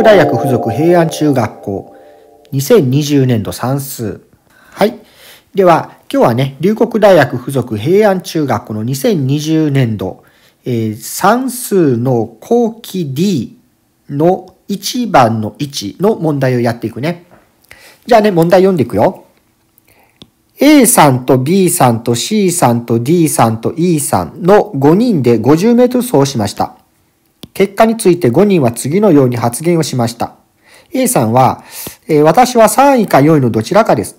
北大学附属平安中学校2020年度算数。はい。では、今日はね、龍谷大学附属平安中学校の2020年度、えー、算数の後期 D の1番の1の問題をやっていくね。じゃあね、問題読んでいくよ。A さんと B さんと C さんと D さんと E さんの5人で50メートル走しました。結果について5人は次のように発言をしました。A さんは、え私は3位か4位のどちらかです。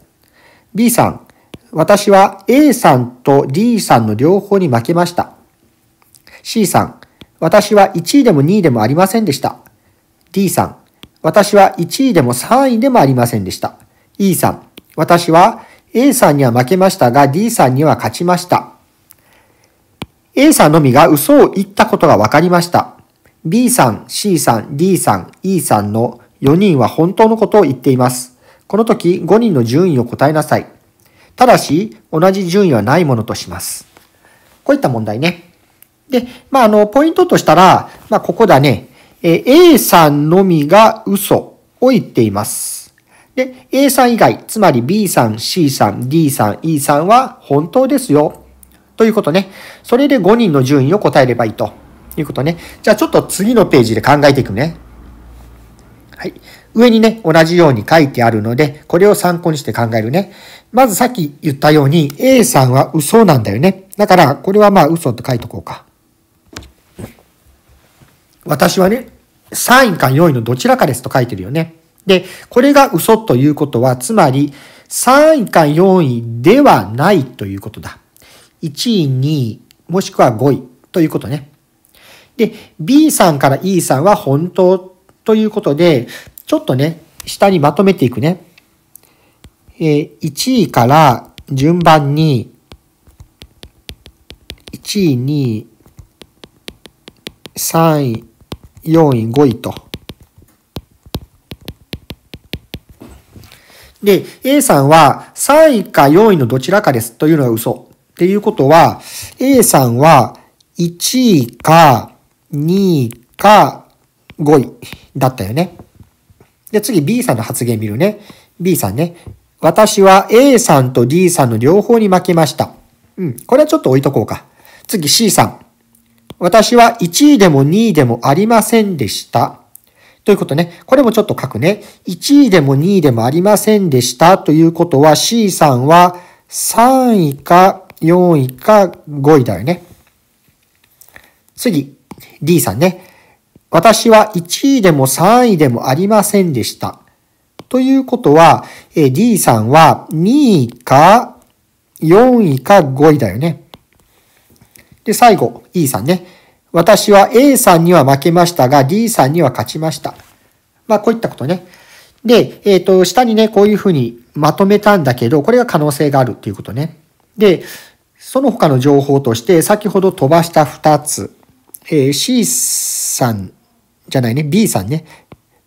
B さん、私は A さんと D さんの両方に負けました。C さん、私は1位でも2位でもありませんでした。D さん、私は1位でも3位でもありませんでした。E さん、私は A さんには負けましたが D さんには勝ちました。A さんのみが嘘を言ったことが分かりました。B さん、C さん、D さん、E さんの4人は本当のことを言っています。この時5人の順位を答えなさい。ただし、同じ順位はないものとします。こういった問題ね。で、まあ、あの、ポイントとしたら、まあ、ここだね。え A さんのみが嘘を言っています。で、A さん以外、つまり B さん、C さん、D さん、E さんは本当ですよ。ということね。それで5人の順位を答えればいいと。いうことね。じゃあちょっと次のページで考えていくね。はい。上にね、同じように書いてあるので、これを参考にして考えるね。まずさっき言ったように、A さんは嘘なんだよね。だから、これはまあ嘘って書いとこうか。私はね、3位か4位のどちらかですと書いてるよね。で、これが嘘ということは、つまり、3位か4位ではないということだ。1位、2位、もしくは5位ということね。で、B さんから E さんは本当ということで、ちょっとね、下にまとめていくね。えー、1位から順番に、1位、2位、3位、4位、5位と。で、A さんは3位か4位のどちらかですというのが嘘。っていうことは、A さんは1位か2位か5位だったよね。で、次 B さんの発言見るね。B さんね。私は A さんと D さんの両方に負けました。うん。これはちょっと置いとこうか。次 C さん。私は1位でも2位でもありませんでした。ということね。これもちょっと書くね。1位でも2位でもありませんでしたということは C さんは3位か4位か5位だよね。次、D さんね。私は1位でも3位でもありませんでした。ということは、え D さんは2位か4位か5位だよね。で、最後、E さんね。私は A さんには負けましたが、D さんには勝ちました。まあ、こういったことね。で、えっ、ー、と、下にね、こういうふうにまとめたんだけど、これが可能性があるっていうことね。で、その他の情報として、先ほど飛ばした2つ。えー、C さんじゃないね、B さんね。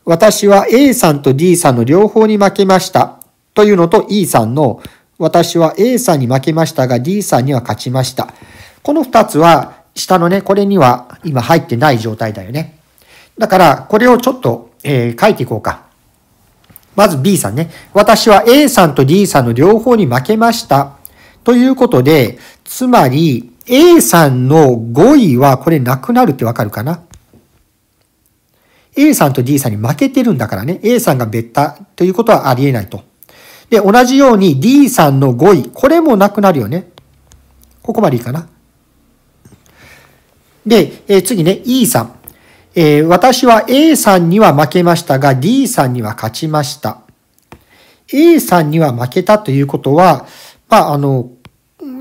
私は A さんと D さんの両方に負けました。というのと E さんの私は A さんに負けましたが D さんには勝ちました。この二つは下のね、これには今入ってない状態だよね。だからこれをちょっと、えー、書いていこうか。まず B さんね。私は A さんと D さんの両方に負けました。ということで、つまり、A さんの5位はこれなくなるってわかるかな ?A さんと D さんに負けてるんだからね。A さんがベッタということはありえないと。で、同じように D さんの5位。これもなくなるよね。ここまでいいかな。で、えー、次ね、E さん。えー、私は A さんには負けましたが、D さんには勝ちました。A さんには負けたということは、まあ、あの、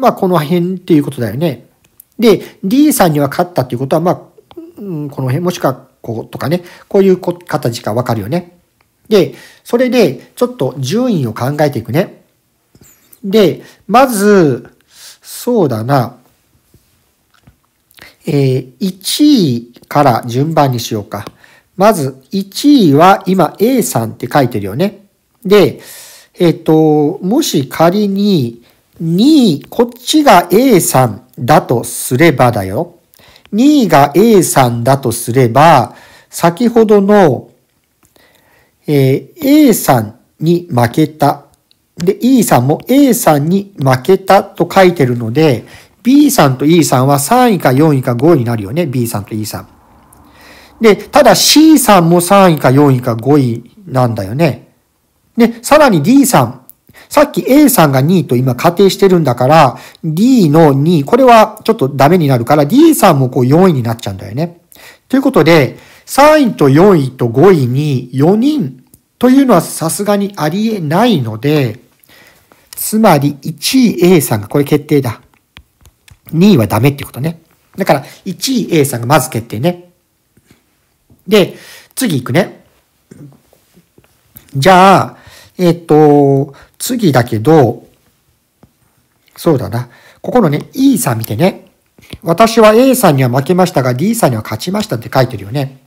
まあこの辺っていうことだよね。で、D さんには勝ったっていうことは、まあ、ん、この辺、もしくはこうとかね、こういう形かわかるよね。で、それで、ちょっと順位を考えていくね。で、まず、そうだな、えー、1位から順番にしようか。まず、1位は今 A さんって書いてるよね。で、えっ、ー、と、もし仮に、2位、こっちが A さんだとすればだよ。2位が A さんだとすれば、先ほどの、えー、A さんに負けた。で、E さんも A さんに負けたと書いてるので、B さんと E さんは3位か4位か5位になるよね。B さんと E さん。で、ただ C さんも3位か4位か5位なんだよね。で、さらに D さん。さっき A さんが2位と今仮定してるんだから、D の2位、これはちょっとダメになるから、D さんもこう4位になっちゃうんだよね。ということで、3位と4位と5位に4人というのはさすがにありえないので、つまり1位 A さんがこれ決定だ。2位はダメってことね。だから1位 A さんがまず決定ね。で、次行くね。じゃあ、えっと、次だけど、そうだな。ここのね、E さん見てね。私は A さんには負けましたが D さんには勝ちましたって書いてるよね。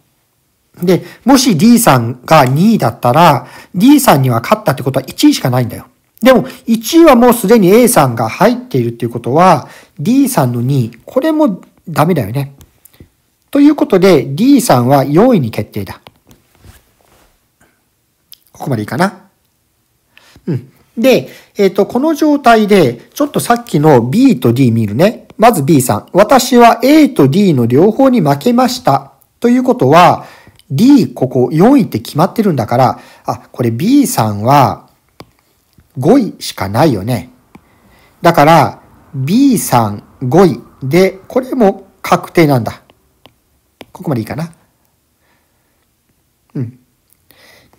で、もし D さんが2位だったら、D さんには勝ったってことは1位しかないんだよ。でも、1位はもうすでに A さんが入っているっていうことは、D さんの2位、これもダメだよね。ということで、D さんは4位に決定だ。ここまでいいかな。うん。で、えっ、ー、と、この状態で、ちょっとさっきの B と D 見るね。まず B さん。私は A と D の両方に負けました。ということは、D、ここ4位って決まってるんだから、あ、これ B さんは5位しかないよね。だから、B さん5位で、これも確定なんだ。ここまでいいかな。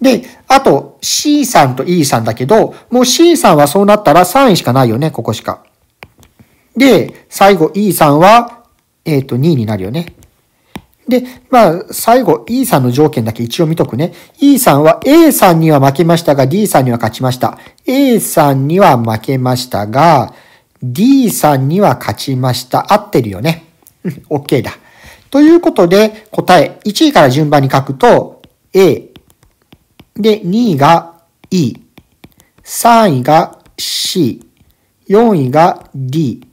で、あと C さんと E さんだけど、もう C さんはそうなったら3位しかないよね、ここしか。で、最後 E さんは、えっ、ー、と、2位になるよね。で、まあ、最後 E さんの条件だけ一応見とくね。E さんは A さんには負けましたが、D さんには勝ちました。A さんには負けましたが、D さんには勝ちました。合ってるよね。うん、OK だ。ということで、答え、1位から順番に書くと、A、で、2位が E、3位が C、4位が D、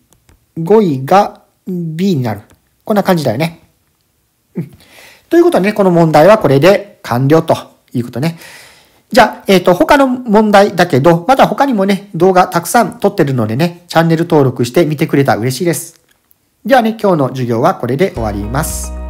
5位が B になる。こんな感じだよね。うん。ということはね、この問題はこれで完了ということね。じゃあ、えっ、ー、と、他の問題だけど、まだ他にもね、動画たくさん撮ってるのでね、チャンネル登録して見てくれたら嬉しいです。ではね、今日の授業はこれで終わります。